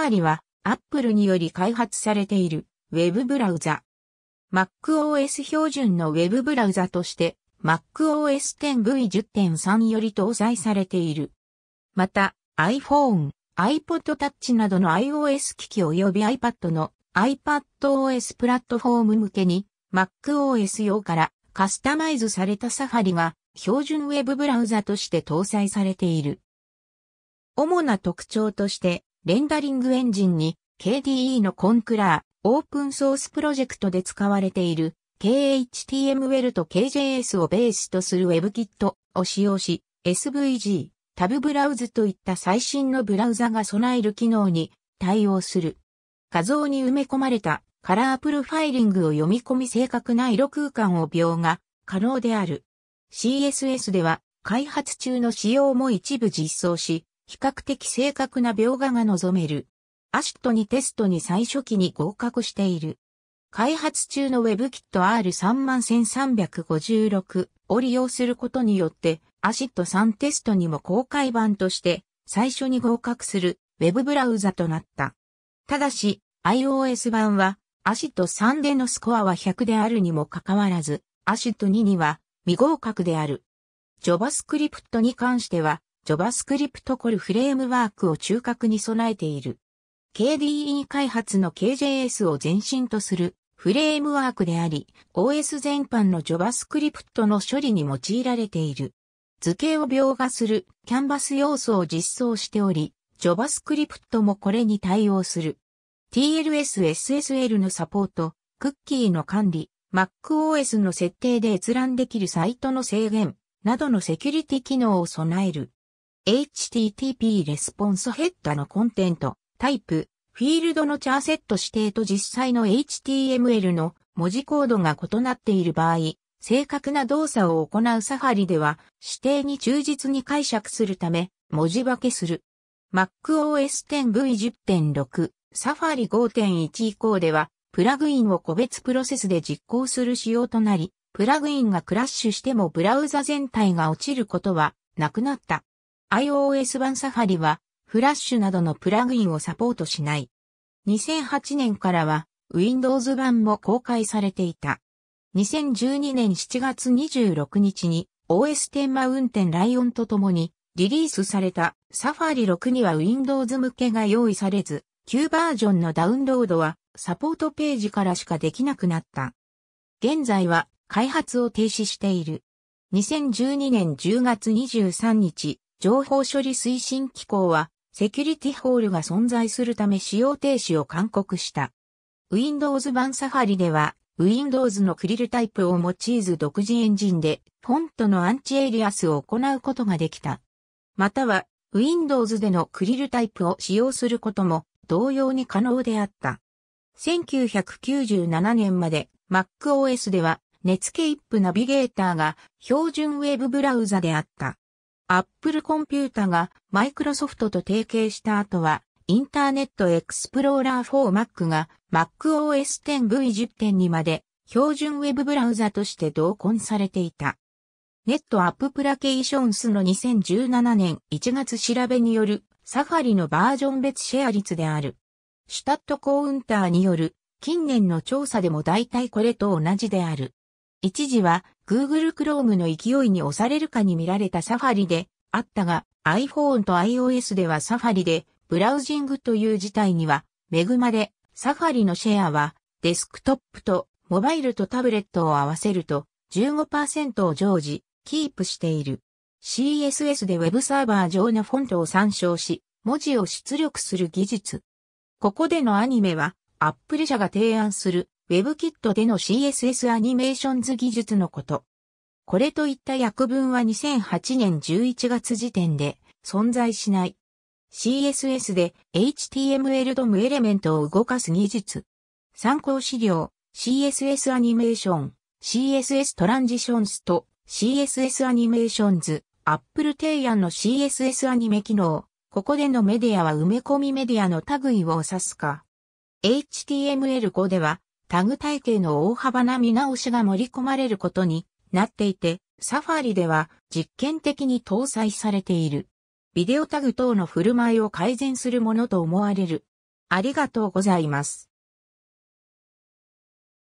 ァーリは、アップルにより開発されている、ウェブブラウザ。MacOS 標準のウェブブラウザとして、MacOS 10V10.3 より搭載されている。また、iPhone、iPod Touch などの iOS 機器及び iPad の iPadOS プラットフォーム向けに MacOS 用からカスタマイズされたサファリが標準ウェブブラウザとして搭載されている。主な特徴としてレンダリングエンジンに KDE のコンクラー、オープンソースプロジェクトで使われている KHTML と KJS をベースとする WebKit を使用し、SVG、タブブラウズといった最新のブラウザが備える機能に対応する。画像に埋め込まれたカラープロファイリングを読み込み正確な色空間を描画可能である。CSS では開発中の仕様も一部実装し、比較的正確な描画が望める。アシットにテストに最初期に合格している。開発中の WebKit R31356 を利用することによって、アシット3テストにも公開版として最初に合格する Web ブラウザとなった。ただし、iOS 版はアシット3でのスコアは100であるにもかかわらず、アシット2には未合格である。JavaScript に関しては、JavaScript コルフレームワークを中核に備えている。KDE 開発の KJS を前身とするフレームワークであり、OS 全般の JavaScript の処理に用いられている。図形を描画するキャンバス要素を実装しており、JavaScript もこれに対応する。TLS SSL のサポート、クッキーの管理、MacOS の設定で閲覧できるサイトの制限などのセキュリティ機能を備える。HTTP レスポンスヘッダのコンテント、タイプ、フィールドのチャーセット指定と実際の HTML の文字コードが異なっている場合、正確な動作を行うサファリでは指定に忠実に解釈するため文字化けする。MacOS 10V10.6、サファリ5.1以降ではプラグインを個別プロセスで実行する仕様となり、プラグインがクラッシュしてもブラウザ全体が落ちることはなくなった。iOS 版サファリは、フラッシュなどのプラグインをサポートしない。2008年からは、Windows 版も公開されていた。2012年7月26日に OS10 マウンテンライオンとともにリリースされたサファリ6には Windows 向けが用意されず、旧バージョンのダウンロードはサポートページからしかできなくなった。現在は開発を停止している。2012年10月23日、情報処理推進機構は、セキュリティホールが存在するため使用停止を勧告した。Windows 版サファリでは、Windows のクリルタイプを用いず独自エンジンで、フォントのアンチエイリアスを行うことができた。または、Windows でのクリルタイプを使用することも同様に可能であった。1997年まで MacOS では Netscape ナビゲーターが標準ウェブブラウザであった。アップルコンピュータがマイクロソフトと提携した後は、インターネットエクスプローラー 4Mac が MacOS 10V10 にまで標準ウェブブラウザとして同梱されていた。ネットアッププラケーションスの2017年1月調べによるサファリのバージョン別シェア率である。シュタットコウンターによる近年の調査でも大体これと同じである。一時は Google Chrome の勢いに押されるかに見られたサファリであったが iPhone と iOS ではサファリでブラウジングという事態には恵まれサファリのシェアはデスクトップとモバイルとタブレットを合わせると15%を常時キープしている。CSS で Web サーバー上のフォントを参照し文字を出力する技術。ここでのアニメは Apple 社が提案するウェブキットでの CSS アニメーションズ技術のこと。これといった訳文は2008年11月時点で存在しない。CSS で HTML ドムエレメントを動かす技術。参考資料、CSS アニメーション、CSS トランジションスと CSS アニメーションズ、Apple 提案の CSS アニメ機能。ここでのメディアは埋め込みメディアの類を指すか。HTML5 ではタグ体系の大幅な見直しが盛り込まれることになっていて、サファリでは実験的に搭載されている。ビデオタグ等の振る舞いを改善するものと思われる。ありがとうございます。